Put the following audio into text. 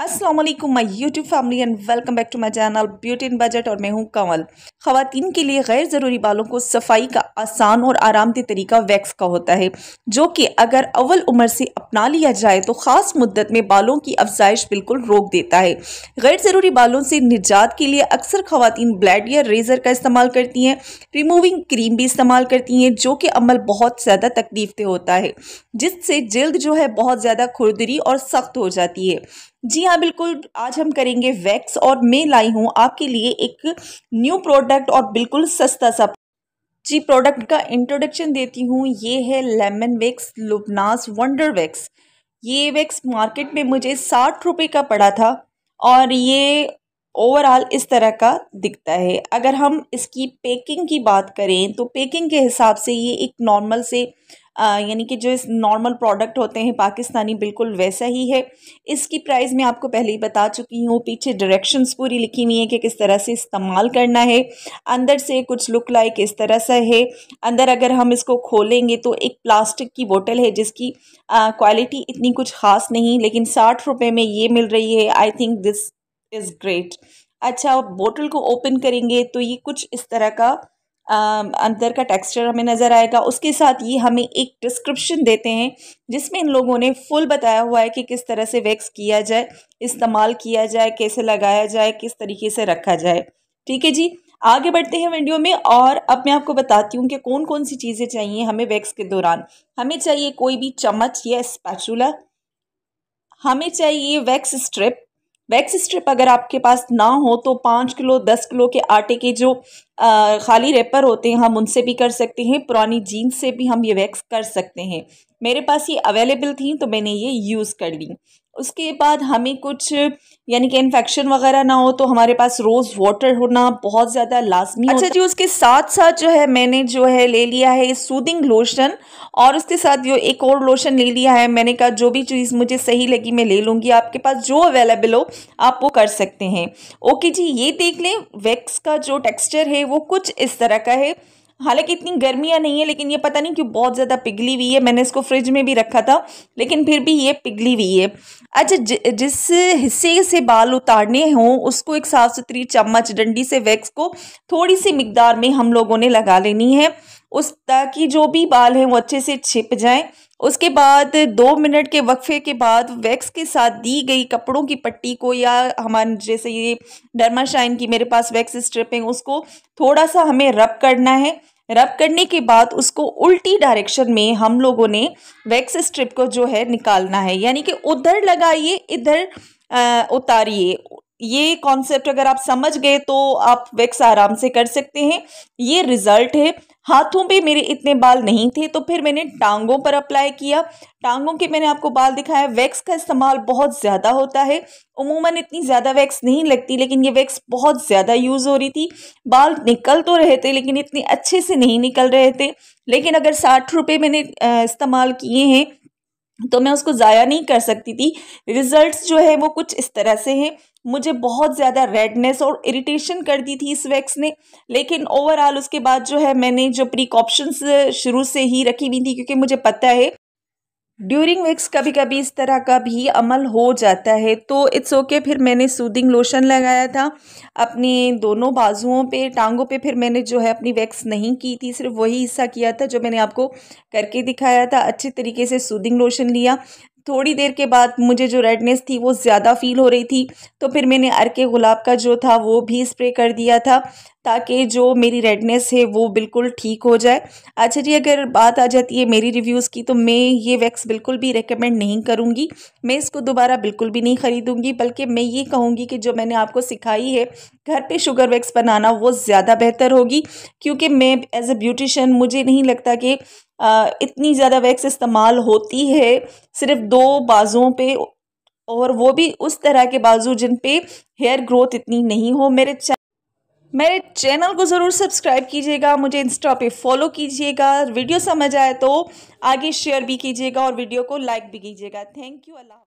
Aslam my YouTube family and welcome back to my channel beauty in budget और मैं हूँ कंवल ख़वान के लिए गैर ज़रूरी बालों को सफाई का आसान और आरामदेह तरीका वैक्स का होता है जो कि अगर अव्वल उम्र से अपना लिया जाए तो ख़ास मुद्दत में बालों की अफजाइश बिल्कुल रोक देता है गैर ज़रूरी बालों से निजात के लिए अक्सर खातन ब्लैड या रेज़र का इस्तेमाल करती हैं रिमूविंग क्रीम भी इस्तेमाल करती हैं जो कि अमल बहुत ज़्यादा तकलीफ होता है जिससे जल्द जो है बहुत ज़्यादा खुरदरी और सख्त हो जाती है जी हाँ बिल्कुल आज हम करेंगे वैक्स और मैं लाई हूँ आपके लिए एक न्यू प्रोडक्ट और बिल्कुल सस्ता सा जी प्रोडक्ट का इंट्रोडक्शन देती हूँ ये है लेमन वैक्स लुबनास वंडर वैक्स ये वैक्स मार्केट में मुझे साठ रुपये का पड़ा था और ये ओवरऑल इस तरह का दिखता है अगर हम इसकी पैकिंग की बात करें तो पैकिंग के हिसाब से ये एक नॉर्मल से यानी कि जो इस नॉर्मल प्रोडक्ट होते हैं पाकिस्तानी बिल्कुल वैसा ही है इसकी प्राइस मैं आपको पहले ही बता चुकी हूँ पीछे डायरेक्शंस पूरी लिखी हुई हैं कि किस तरह से इस्तेमाल करना है अंदर से कुछ लुक लाइक इस तरह सा है अंदर अगर हम इसको खोलेंगे तो एक प्लास्टिक की बोतल है जिसकी क्वालिटी इतनी कुछ ख़ास नहीं लेकिन साठ रुपये में ये मिल रही है I think this is great अच्छा बोतल को ओपन करेंगे तो ये कुछ इस तरह का अंदर का टेक्सचर हमें नज़र आएगा उसके साथ ये हमें एक डिस्क्रिप्शन देते हैं जिसमें इन लोगों ने फुल बताया हुआ है कि किस तरह से वैक्स किया जाए इस्तेमाल किया जाए कैसे लगाया जाए किस तरीके से रखा जाए ठीक है जी आगे बढ़ते हैं वीडियो में और अब मैं आपको बताती हूँ कि कौन कौन सी चीज़ें चाहिए हमें वैक्स के दौरान हमें चाहिए कोई भी चम्मच या स्पैचूला हमें चाहिए वैक्स स्ट्रिप वैक्स स्ट्रिप अगर आपके पास ना हो तो पाँच किलो दस किलो के आटे के जो आ, खाली रेपर होते हैं हम उनसे भी कर सकते हैं पुरानी जीन्स से भी हम ये वैक्स कर सकते हैं मेरे पास ये अवेलेबल थी तो मैंने ये यूज़ कर ली उसके बाद हमें कुछ यानी कि इन्फेक्शन वगैरह ना हो तो हमारे पास रोज़ वाटर होना बहुत ज़्यादा लाजमी अच्छा जी उसके साथ साथ जो है मैंने जो है ले लिया है सूदिंग लोशन और उसके साथ जो एक और लोशन ले लिया है मैंने कहा जो भी चीज़ मुझे सही लगी मैं ले लूँगी आपके पास जो अवेलेबल हो आप वो कर सकते हैं ओके जी ये देख लें वैक्स का जो टेक्स्चर है वो कुछ इस तरह का है हालांकि इतनी गर्मियाँ नहीं है लेकिन ये पता नहीं क्यों बहुत ज़्यादा पिघली हुई है मैंने इसको फ्रिज में भी रखा था लेकिन फिर भी ये पिघली हुई है अच्छा ज, जिस हिस्से से बाल उतारने हों उसको एक साफ़ सुथरी चम्मच डंडी से वैक्स को थोड़ी सी मकदार में हम लोगों ने लगा लेनी है उस ताकि जो भी बाल हैं वो अच्छे से छिप जाएँ उसके बाद दो मिनट के वक्फे के बाद वैक्स के साथ दी गई कपड़ों की पट्टी को या हमारे जैसे ये डर्माशाइन की मेरे पास वैक्स स्ट्रिपिंग उसको थोड़ा सा हमें रब करना है रब करने के बाद उसको उल्टी डायरेक्शन में हम लोगों ने वैक्स स्ट्रिप को जो है निकालना है यानी कि उधर लगाइए इधर उतारिए ये कॉन्सेप्ट अगर आप समझ गए तो आप वैक्स आराम से कर सकते हैं ये रिजल्ट है हाथों पे मेरे इतने बाल नहीं थे तो फिर मैंने टांगों पर अप्लाई किया टांगों के मैंने आपको बाल दिखाया वैक्स का इस्तेमाल बहुत ज़्यादा होता है उमूमन इतनी ज़्यादा वैक्स नहीं लगती लेकिन ये वैक्स बहुत ज़्यादा यूज़ हो रही थी बाल निकल तो रहे थे लेकिन इतने अच्छे से नहीं निकल रहे थे लेकिन अगर साठ रुपये मैंने इस्तेमाल किए हैं तो मैं उसको ज़ाया नहीं कर सकती थी रिजल्ट्स जो है वो कुछ इस तरह से हैं मुझे बहुत ज़्यादा रेडनेस और इरिटेशन कर दी थी इस वैक्स ने लेकिन ओवरऑल उसके बाद जो है मैंने जो प्रिकॉप्शंस शुरू से ही रखी हुई थी क्योंकि मुझे पता है ड्यूरिंग वैक्स कभी कभी इस तरह का भी अमल हो जाता है तो इट्स ओके okay, फिर मैंने सूदिंग लोशन लगाया था अपने दोनों बाजुओं पे टांगों पे फिर मैंने जो है अपनी वैक्स नहीं की थी सिर्फ वही हिस्सा किया था जो मैंने आपको करके दिखाया था अच्छे तरीके से सूदिंग लोशन लिया थोड़ी देर के बाद मुझे जो रेडनेस थी वो ज़्यादा फ़ील हो रही थी तो फिर मैंने अर्के गुलाब का जो था वो भी स्प्रे कर दिया था ताकि जो मेरी रेडनेस है वो बिल्कुल ठीक हो जाए अच्छा जी अगर बात आ जाती है मेरी रिव्यूज़ की तो मैं ये वैक्स बिल्कुल भी रिकमेंड नहीं करूँगी मैं इसको दोबारा बिल्कुल भी नहीं ख़रीदूँगी बल्कि मैं ये कहूँगी कि जो मैंने आपको सिखाई है घर पे शुगर वैक्स बनाना वो ज़्यादा बेहतर होगी क्योंकि मैं एज़ ए ब्यूटिशन मुझे नहीं लगता कि इतनी ज़्यादा वैक्स इस्तेमाल होती है सिर्फ दो बाजुओं पर और वो भी उस तरह के बाजू जिन पे हेयर ग्रोथ इतनी नहीं हो मेरे मेरे चैनल को ज़रूर सब्सक्राइब कीजिएगा मुझे इंस्टा पे फॉलो कीजिएगा वीडियो समझ आए तो आगे शेयर भी कीजिएगा और वीडियो को लाइक भी कीजिएगा थैंक यू अल्लाह